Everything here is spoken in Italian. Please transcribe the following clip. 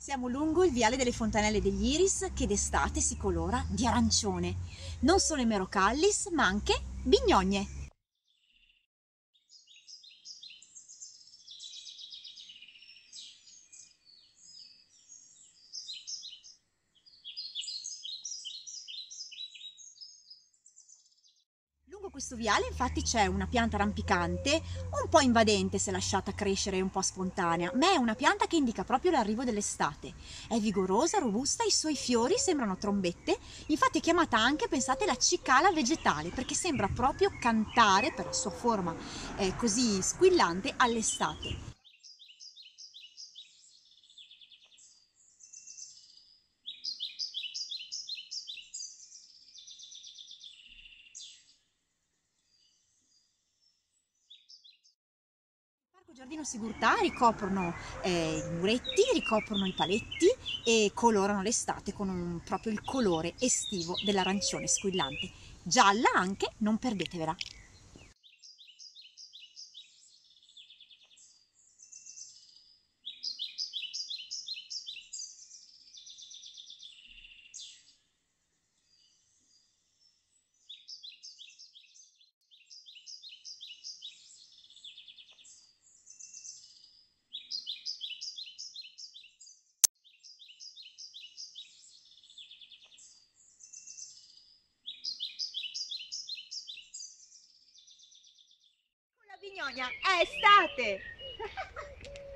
Siamo lungo il viale delle Fontanelle degli Iris che d'estate si colora di arancione, non solo in Merocallis ma anche Bignogne. lungo questo viale infatti c'è una pianta rampicante, un po' invadente se lasciata crescere un po' spontanea, ma è una pianta che indica proprio l'arrivo dell'estate. È vigorosa, robusta, i suoi fiori sembrano trombette, infatti è chiamata anche, pensate, la cicala vegetale, perché sembra proprio cantare per la sua forma eh, così squillante all'estate. Parco Giardino Sigurtà ricoprono eh, i muretti, ricoprono i paletti e colorano l'estate con un, proprio il colore estivo dell'arancione squillante. Gialla anche, non perdetevela! Gnogna, è estate!